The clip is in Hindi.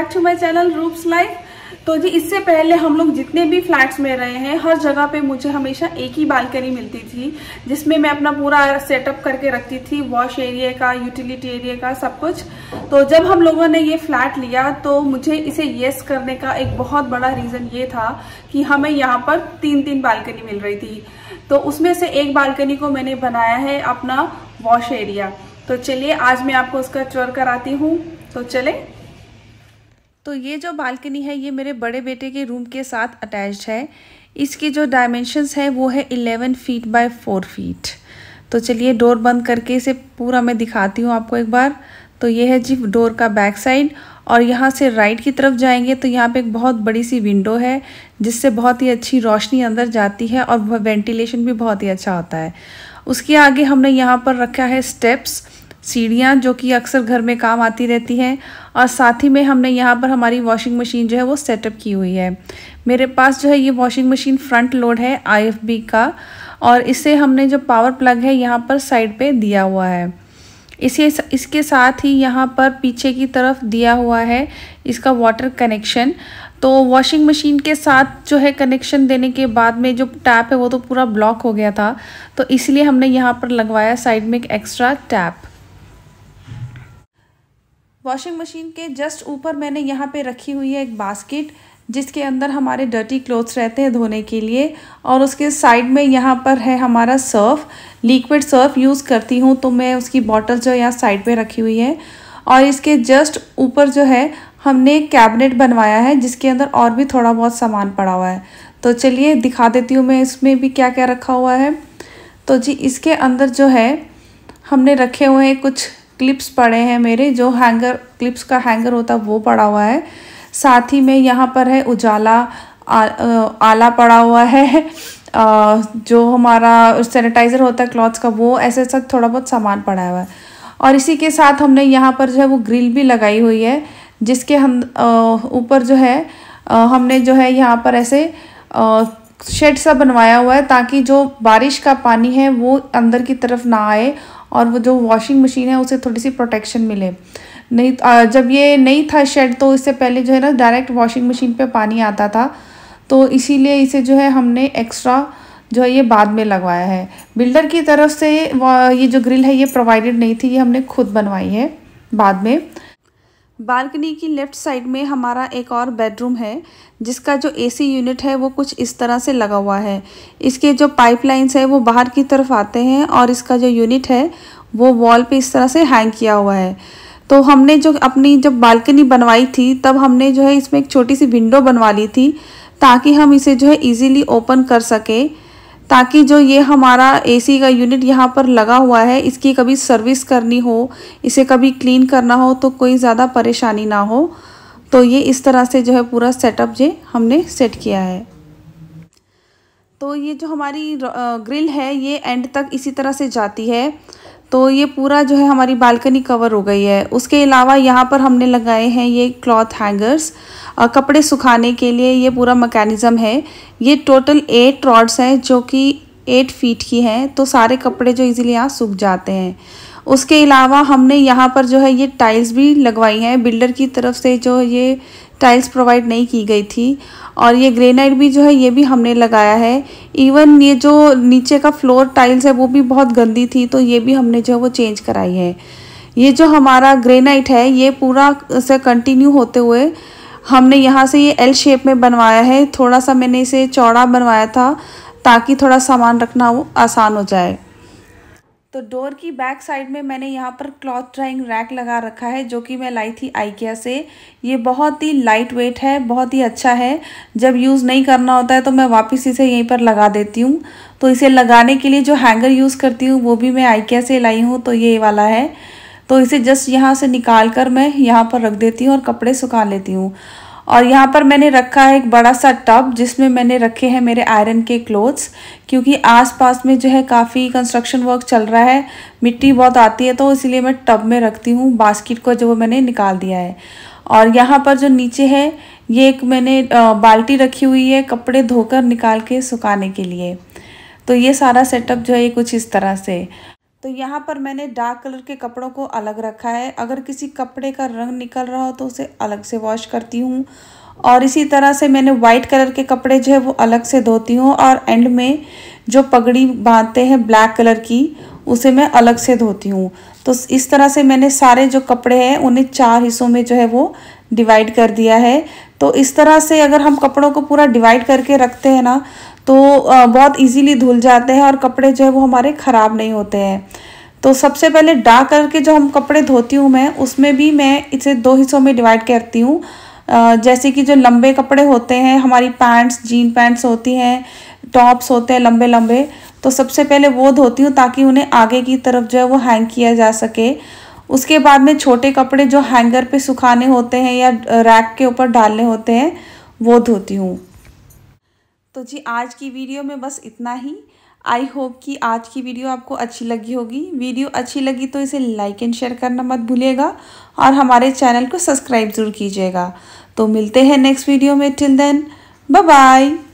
back to my channel Roop's life तो जी इससे पहले हम लोग जितने भी फ्लैट्स में रहे हैं हर जगह पे मुझे हमेशा एक ही बालकनी मिलती थी जिसमें मैं अपना पूरा सेटअप करके रखती थी वॉश एरिया का यूटिलिटी एरिया का सब कुछ तो जब हम लोगों ने ये फ्लैट लिया तो मुझे इसे येस करने का एक बहुत बड़ा रीज़न ये था कि हमें यहाँ पर तीन तीन बालकनी मिल रही थी तो उसमें से एक बालकनी को मैंने बनाया है अपना वॉश एरिया तो चलिए आज मैं आपको उसका चोर कराती हूँ तो चले तो ये जो बालकनी है ये मेरे बड़े बेटे के रूम के साथ अटैच है इसकी जो डायमेंशंस है वो है eleven feet by four feet तो चलिए डोर बंद करके इसे पूरा मैं दिखाती हूँ आपको एक बार तो ये है जी डोर का बैक साइड और यहाँ से राइट की तरफ जाएंगे तो यहाँ पे एक बहुत बड़ी सी विंडो है जिससे बहुत ही अच्छी रोशनी अंदर जाती है और वेंटिलेशन भी बहुत ही अच्छा होता है उसके आगे हमने यहाँ पर रखा है स्टेप्स सीढ़ियाँ जो कि अक्सर घर में काम आती रहती हैं और साथ ही में हमने यहाँ पर हमारी वॉशिंग मशीन जो है वो सेटअप की हुई है मेरे पास जो है ये वॉशिंग मशीन फ्रंट लोड है आईएफबी का और इसे हमने जो पावर प्लग है यहाँ पर साइड पे दिया हुआ है इसे इसके साथ ही यहाँ पर पीछे की तरफ दिया हुआ है इसका वाटर कनेक्शन तो वॉशिंग मशीन के साथ जो है कनेक्शन देने के बाद में जो टैप है वो तो पूरा ब्लॉक हो गया था तो इसलिए हमने यहाँ पर लगवाया साइड में एक एक्स्ट्रा टैप वॉशिंग मशीन के जस्ट ऊपर मैंने यहाँ पे रखी हुई है एक बास्केट जिसके अंदर हमारे डर्टी क्लोथ्स रहते हैं धोने के लिए और उसके साइड में यहाँ पर है हमारा सर्फ़ लिक्विड सर्फ यूज़ करती हूँ तो मैं उसकी बॉटल जो यहाँ साइड पर रखी हुई है और इसके जस्ट ऊपर जो है हमने कैबिनेट बनवाया है जिसके अंदर और भी थोड़ा बहुत सामान पड़ा हुआ है तो चलिए दिखा देती हूँ मैं इसमें भी क्या क्या रखा हुआ है तो जी इसके अंदर जो है हमने रखे हुए हैं कुछ क्लिप्स पड़े हैं मेरे जो हैंगर क्लिप्स का हैंगर होता है वो पड़ा हुआ है साथ ही में यहाँ पर है उजाला आ, आला पड़ा हुआ है आ, जो हमारा सैनिटाइज़र होता है क्लॉथ्स का वो ऐसे सब थोड़ा बहुत सामान पड़ा हुआ है और इसी के साथ हमने यहाँ पर जो है वो ग्रिल भी लगाई हुई है जिसके हम ऊपर जो है आ, हमने जो है यहाँ पर ऐसे आ, शेड सा बनवाया हुआ है ताकि जो बारिश का पानी है वो अंदर की तरफ ना आए और वो जो वॉशिंग मशीन है उसे थोड़ी सी प्रोटेक्शन मिले नहीं जब ये नहीं था शेड तो इससे पहले जो है ना डायरेक्ट वॉशिंग मशीन पे पानी आता था तो इसीलिए इसे जो है हमने एक्स्ट्रा जो है ये बाद में लगवाया है बिल्डर की तरफ से ये जो ग्रिल है ये प्रोवाइडेड नहीं थी ये हमने खुद बनवाई है बाद में बालकनी की लेफ्ट साइड में हमारा एक और बेडरूम है जिसका जो एसी यूनिट है वो कुछ इस तरह से लगा हुआ है इसके जो पाइपलाइंस है वो बाहर की तरफ आते हैं और इसका जो यूनिट है वो वॉल पे इस तरह से हैंग किया हुआ है तो हमने जो अपनी जब बालकनी बनवाई थी तब हमने जो है इसमें एक छोटी सी विंडो बनवा ली थी ताकि हम इसे जो है ईज़िली ओपन कर सकें ताकि जो ये हमारा एसी का यूनिट यहाँ पर लगा हुआ है इसकी कभी सर्विस करनी हो इसे कभी क्लीन करना हो तो कोई ज़्यादा परेशानी ना हो तो ये इस तरह से जो है पूरा सेटअप जो हमने सेट किया है तो ये जो हमारी ग्रिल है ये एंड तक इसी तरह से जाती है तो ये पूरा जो है हमारी बालकनी कवर हो गई है उसके अलावा यहाँ पर हमने लगाए हैं ये क्लॉथ हैंगर्स कपड़े सुखाने के लिए ये पूरा मकैनिज़म है ये टोटल एट रॉड्स हैं जो कि एट फीट की हैं तो सारे कपड़े जो इजीली यहाँ सूख जाते हैं उसके अलावा हमने यहाँ पर जो है ये टाइल्स भी लगवाई हैं बिल्डर की तरफ से जो ये टाइल्स प्रोवाइड नहीं की गई थी और ये ग्रेनाइट भी जो है ये भी हमने लगाया है इवन ये जो नीचे का फ्लोर टाइल्स है वो भी बहुत गंदी थी तो ये भी हमने जो है वो चेंज कराई है ये जो हमारा ग्रेनाइट है ये पूरा से कंटिन्यू होते हुए हमने यहाँ से ये एल शेप में बनवाया है थोड़ा सा मैंने इसे चौड़ा बनवाया था ताकि थोड़ा सामान रखना आसान हो जाए तो डोर की बैक साइड में मैंने यहाँ पर क्लॉथ ड्राइंग रैक लगा रखा है जो कि मैं लाई थी आइकिया से ये बहुत ही लाइट वेट है बहुत ही अच्छा है जब यूज़ नहीं करना होता है तो मैं वापस इसे यहीं पर लगा देती हूँ तो इसे लगाने के लिए जो हैंगर यूज़ करती हूँ वो भी मैं आइकिया से लाई हूँ तो ये वाला है तो इसे जस्ट यहाँ से निकाल कर मैं यहाँ पर रख देती हूँ और कपड़े सुखा लेती हूँ और यहाँ पर मैंने रखा है एक बड़ा सा टब जिसमें मैंने रखे हैं मेरे आयरन के क्लोथ्स क्योंकि आसपास में जो है काफ़ी कंस्ट्रक्शन वर्क चल रहा है मिट्टी बहुत आती है तो इसलिए मैं टब में रखती हूँ बास्केट को जो मैंने निकाल दिया है और यहाँ पर जो नीचे है ये एक मैंने बाल्टी रखी हुई है कपड़े धोकर निकाल के सुखाने के लिए तो ये सारा सेटअप जो है कुछ इस तरह से तो यहाँ पर मैंने डार्क कलर के कपड़ों को अलग रखा है अगर किसी कपड़े का रंग निकल रहा हो तो उसे अलग से वॉश करती हूँ और इसी तरह से मैंने वाइट कलर के कपड़े जो है वो अलग से धोती हूँ और एंड में जो पगड़ी बांधते हैं ब्लैक कलर की उसे मैं अलग से धोती हूँ तो इस तरह से मैंने सारे जो कपड़े हैं उन्हें चार हिस्सों में जो है वो डिवाइड कर दिया है तो इस तरह से अगर हम कपड़ों को पूरा डिवाइड करके रखते हैं ना तो बहुत इजीली धुल जाते हैं और कपड़े जो है वो हमारे ख़राब नहीं होते हैं तो सबसे पहले डार्क कलर के जो हम कपड़े धोती हूँ मैं उसमें भी मैं इसे दो हिस्सों में डिवाइड करती हूँ जैसे कि जो लंबे कपड़े होते हैं हमारी पैंट्स जीन पैंट्स होती हैं टॉप्स होते हैं लंबे लंबे तो सबसे पहले वो धोती हूँ ताकि उन्हें आगे की तरफ जो है वो हैंग किया जा सके उसके बाद में छोटे कपड़े जो हैंगर पे सुखाने होते हैं या रैक के ऊपर डालने होते हैं वो धोती हूँ तो जी आज की वीडियो में बस इतना ही आई होप कि आज की वीडियो आपको अच्छी लगी होगी वीडियो अच्छी लगी तो इसे लाइक एंड शेयर करना मत भूलिएगा और हमारे चैनल को सब्सक्राइब ज़रूर कीजिएगा तो मिलते हैं नेक्स्ट वीडियो में टिल देन बाय बाय